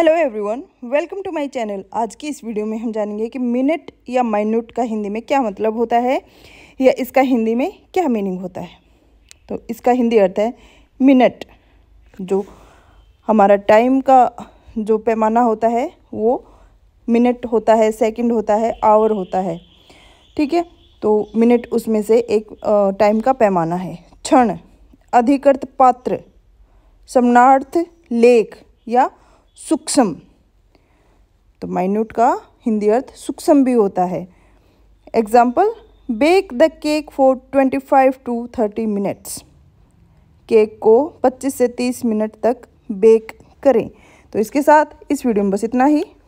hello everyone welcome to my channel आज की इस वीडियो में हम जानेंगे कि मिनट या माइन्यूट का हिंदी में क्या मतलब होता है या इसका हिंदी में क्या मीनिंग होता है तो इसका हिंदी अर्थ है मिनट जो हमारा टाइम का जो पैमाना होता है वो मिनट होता है सेकंड होता है आवर होता है ठीक है तो मिनट उसमें से एक टाइम का पैमाना है क्षण अधिकृत पात्र समनार्थ लेख या सूक्ष्म तो माइन्यूट का हिंदी अर्थ सूक्ष्म भी होता है example bake the cake for twenty five to thirty minutes cake को पच्चीस से तीस मिनट तक बेक करें तो इसके साथ इस वीडियो में बस इतना ही